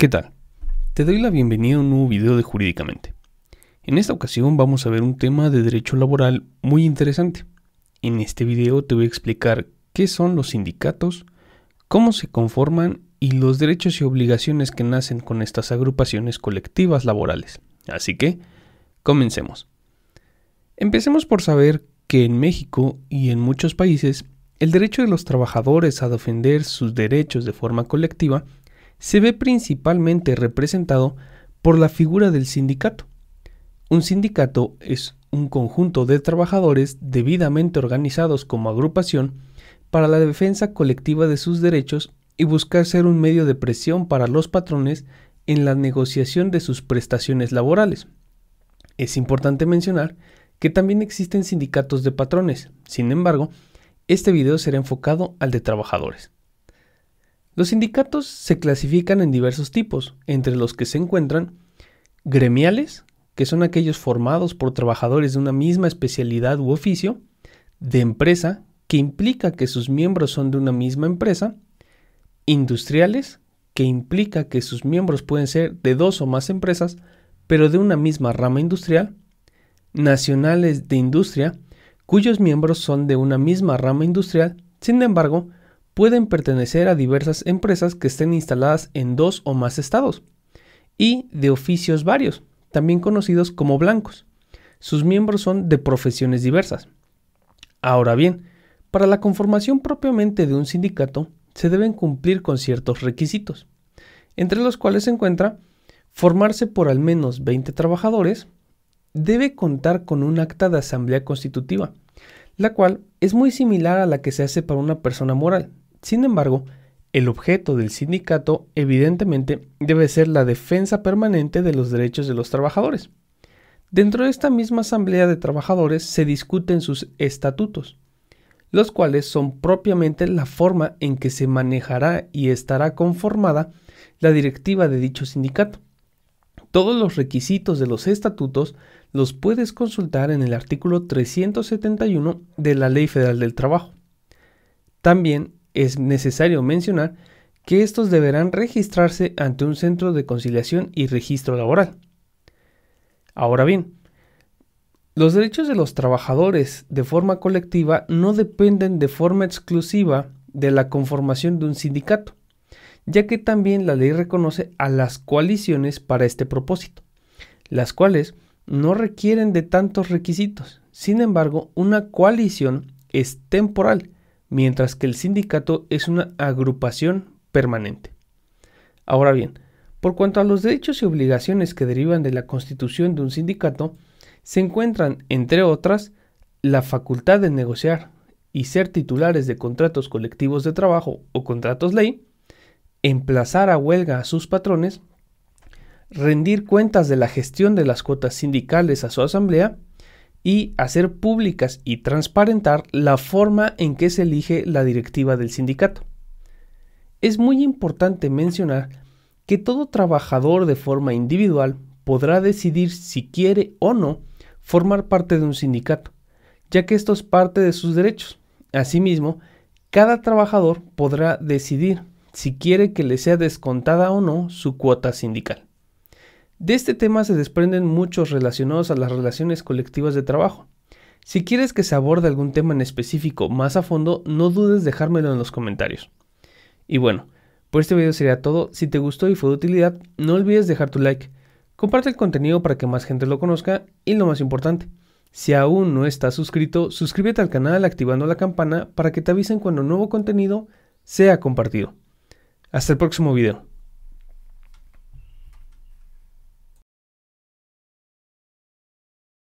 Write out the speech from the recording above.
¿Qué tal? Te doy la bienvenida a un nuevo video de Jurídicamente. En esta ocasión vamos a ver un tema de derecho laboral muy interesante. En este video te voy a explicar qué son los sindicatos, cómo se conforman y los derechos y obligaciones que nacen con estas agrupaciones colectivas laborales. Así que, comencemos. Empecemos por saber que en México y en muchos países, el derecho de los trabajadores a defender sus derechos de forma colectiva se ve principalmente representado por la figura del sindicato. Un sindicato es un conjunto de trabajadores debidamente organizados como agrupación para la defensa colectiva de sus derechos y buscar ser un medio de presión para los patrones en la negociación de sus prestaciones laborales. Es importante mencionar que también existen sindicatos de patrones, sin embargo, este video será enfocado al de trabajadores. Los sindicatos se clasifican en diversos tipos, entre los que se encuentran gremiales, que son aquellos formados por trabajadores de una misma especialidad u oficio, de empresa, que implica que sus miembros son de una misma empresa, industriales, que implica que sus miembros pueden ser de dos o más empresas, pero de una misma rama industrial, nacionales de industria, cuyos miembros son de una misma rama industrial, sin embargo, pueden pertenecer a diversas empresas que estén instaladas en dos o más estados y de oficios varios, también conocidos como blancos. Sus miembros son de profesiones diversas. Ahora bien, para la conformación propiamente de un sindicato se deben cumplir con ciertos requisitos, entre los cuales se encuentra formarse por al menos 20 trabajadores, debe contar con un acta de asamblea constitutiva, la cual es muy similar a la que se hace para una persona moral, sin embargo, el objeto del sindicato evidentemente debe ser la defensa permanente de los derechos de los trabajadores. Dentro de esta misma asamblea de trabajadores se discuten sus estatutos, los cuales son propiamente la forma en que se manejará y estará conformada la directiva de dicho sindicato. Todos los requisitos de los estatutos los puedes consultar en el artículo 371 de la Ley Federal del Trabajo. También es necesario mencionar que estos deberán registrarse ante un centro de conciliación y registro laboral. Ahora bien, los derechos de los trabajadores de forma colectiva no dependen de forma exclusiva de la conformación de un sindicato, ya que también la ley reconoce a las coaliciones para este propósito, las cuales no requieren de tantos requisitos. Sin embargo, una coalición es temporal, mientras que el sindicato es una agrupación permanente. Ahora bien, por cuanto a los derechos y obligaciones que derivan de la constitución de un sindicato, se encuentran, entre otras, la facultad de negociar y ser titulares de contratos colectivos de trabajo o contratos ley, emplazar a huelga a sus patrones, rendir cuentas de la gestión de las cuotas sindicales a su asamblea, y hacer públicas y transparentar la forma en que se elige la directiva del sindicato. Es muy importante mencionar que todo trabajador de forma individual podrá decidir si quiere o no formar parte de un sindicato, ya que esto es parte de sus derechos. Asimismo, cada trabajador podrá decidir si quiere que le sea descontada o no su cuota sindical. De este tema se desprenden muchos relacionados a las relaciones colectivas de trabajo. Si quieres que se aborde algún tema en específico más a fondo, no dudes dejármelo en los comentarios. Y bueno, por este video sería todo. Si te gustó y fue de utilidad, no olvides dejar tu like. Comparte el contenido para que más gente lo conozca y lo más importante, si aún no estás suscrito, suscríbete al canal activando la campana para que te avisen cuando nuevo contenido sea compartido. Hasta el próximo video.